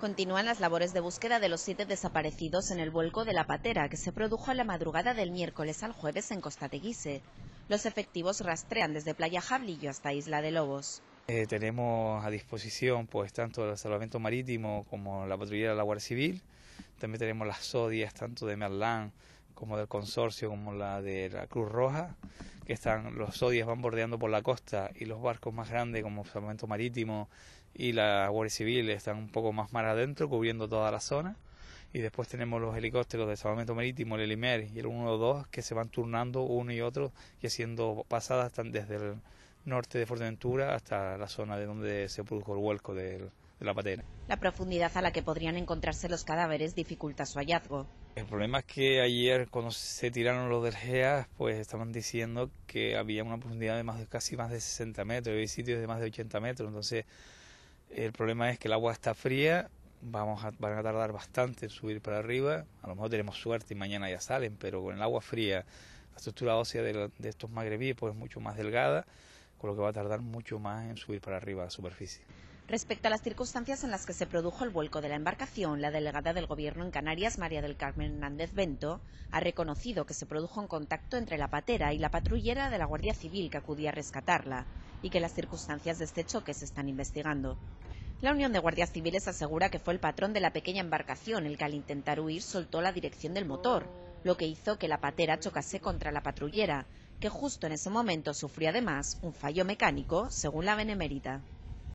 Continúan las labores de búsqueda de los siete desaparecidos en el vuelco de la patera que se produjo a la madrugada del miércoles al jueves en Costa Teguise. Los efectivos rastrean desde Playa Jablillo hasta Isla de Lobos. Eh, tenemos a disposición pues tanto el salvamento marítimo como la patrullera de la Guardia Civil. También tenemos las SODIAS tanto de Merlán como del consorcio como la de la Cruz Roja están los Zodias van bordeando por la costa y los barcos más grandes como Salvamento Marítimo y la Guardia Civil están un poco más mar adentro cubriendo toda la zona y después tenemos los helicópteros de salvamento marítimo, el Elimer y el dos que se van turnando uno y otro y haciendo pasadas desde el norte de Fuerteventura hasta la zona de donde se produjo el vuelco del, la profundidad a la que podrían encontrarse los cadáveres dificulta su hallazgo. El problema es que ayer cuando se tiraron los delgeas... pues estaban diciendo que había una profundidad de más de, casi más de 60 metros, hay sitios de más de 80 metros, entonces el problema es que el agua está fría, van a tardar bastante en subir para arriba, a lo mejor tenemos suerte y mañana ya salen, pero con el agua fría, la estructura ósea de, estos magrebíes pues es mucho más delgada, con lo que va a tardar mucho más en subir para arriba a la superficie. Respecto a las circunstancias en las que se produjo el vuelco de la embarcación, la delegada del Gobierno en Canarias, María del Carmen Hernández Bento, ha reconocido que se produjo un contacto entre la patera y la patrullera de la Guardia Civil que acudía a rescatarla y que las circunstancias de este choque se están investigando. La Unión de Guardias Civiles asegura que fue el patrón de la pequeña embarcación el que al intentar huir soltó la dirección del motor, lo que hizo que la patera chocase contra la patrullera, que justo en ese momento sufrió además un fallo mecánico, según la Benemérita.